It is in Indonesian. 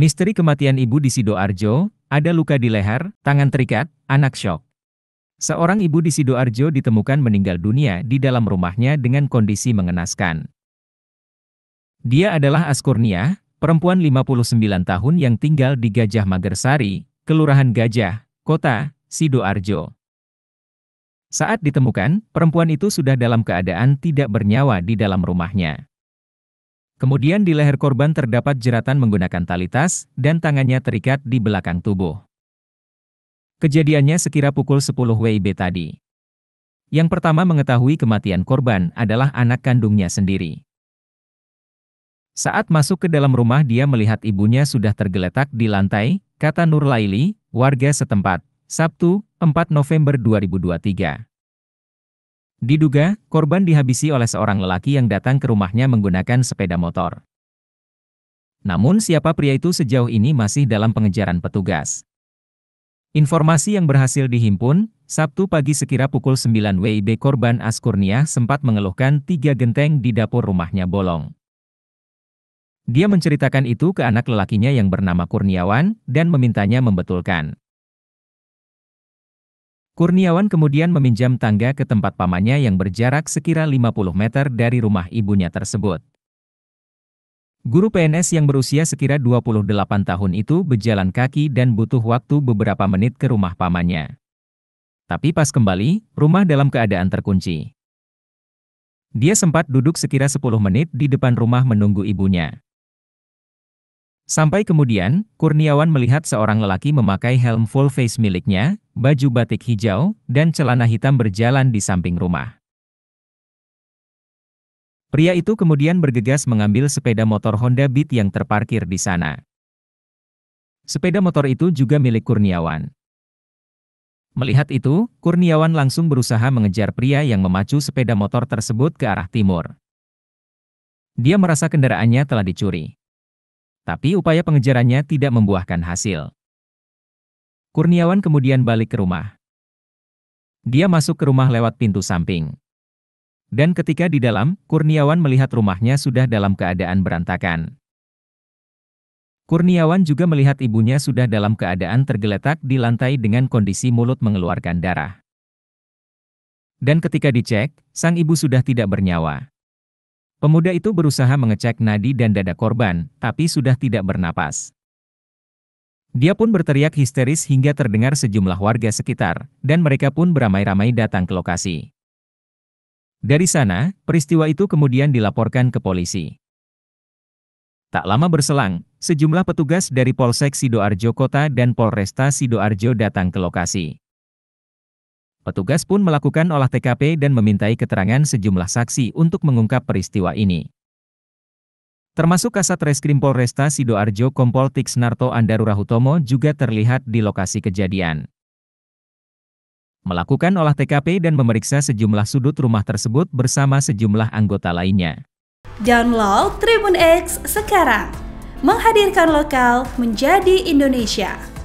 Misteri kematian ibu di Sidoarjo, ada luka di leher, tangan terikat, anak shock. Seorang ibu di Sidoarjo ditemukan meninggal dunia di dalam rumahnya dengan kondisi mengenaskan. Dia adalah Askurnia, perempuan 59 tahun yang tinggal di Gajah Magersari, Kelurahan Gajah, Kota, Sidoarjo. Saat ditemukan, perempuan itu sudah dalam keadaan tidak bernyawa di dalam rumahnya. Kemudian di leher korban terdapat jeratan menggunakan tali tas, dan tangannya terikat di belakang tubuh. Kejadiannya sekira pukul 10 WIB tadi. Yang pertama mengetahui kematian korban adalah anak kandungnya sendiri. Saat masuk ke dalam rumah dia melihat ibunya sudah tergeletak di lantai, kata Nur Laili, warga setempat, Sabtu, 4 November 2023. Diduga, korban dihabisi oleh seorang lelaki yang datang ke rumahnya menggunakan sepeda motor. Namun siapa pria itu sejauh ini masih dalam pengejaran petugas. Informasi yang berhasil dihimpun, Sabtu pagi sekira pukul 9 WIB korban Askurnia sempat mengeluhkan tiga genteng di dapur rumahnya bolong. Dia menceritakan itu ke anak lelakinya yang bernama Kurniawan dan memintanya membetulkan. Kurniawan kemudian meminjam tangga ke tempat pamannya yang berjarak sekira 50 meter dari rumah ibunya tersebut. Guru PNS yang berusia sekira 28 tahun itu berjalan kaki dan butuh waktu beberapa menit ke rumah pamannya. Tapi pas kembali, rumah dalam keadaan terkunci. Dia sempat duduk sekira 10 menit di depan rumah menunggu ibunya. Sampai kemudian, Kurniawan melihat seorang lelaki memakai helm full face miliknya, baju batik hijau, dan celana hitam berjalan di samping rumah. Pria itu kemudian bergegas mengambil sepeda motor Honda Beat yang terparkir di sana. Sepeda motor itu juga milik Kurniawan. Melihat itu, Kurniawan langsung berusaha mengejar pria yang memacu sepeda motor tersebut ke arah timur. Dia merasa kendaraannya telah dicuri tapi upaya pengejarannya tidak membuahkan hasil. Kurniawan kemudian balik ke rumah. Dia masuk ke rumah lewat pintu samping. Dan ketika di dalam, Kurniawan melihat rumahnya sudah dalam keadaan berantakan. Kurniawan juga melihat ibunya sudah dalam keadaan tergeletak di lantai dengan kondisi mulut mengeluarkan darah. Dan ketika dicek, sang ibu sudah tidak bernyawa. Pemuda itu berusaha mengecek nadi dan dada korban, tapi sudah tidak bernapas. Dia pun berteriak histeris hingga terdengar sejumlah warga sekitar, dan mereka pun beramai-ramai datang ke lokasi. Dari sana, peristiwa itu kemudian dilaporkan ke polisi. Tak lama berselang, sejumlah petugas dari Polsek Sidoarjo Kota dan Polresta Sidoarjo datang ke lokasi. Petugas pun melakukan olah TKP dan memintai keterangan sejumlah saksi untuk mengungkap peristiwa ini. Termasuk Kasat Reskrim Polresta Sidoarjo Kompol Tiksnarto Andarurahutomo juga terlihat di lokasi kejadian. Melakukan olah TKP dan memeriksa sejumlah sudut rumah tersebut bersama sejumlah anggota lainnya. Download Tribun X sekarang. Menghadirkan lokal menjadi Indonesia.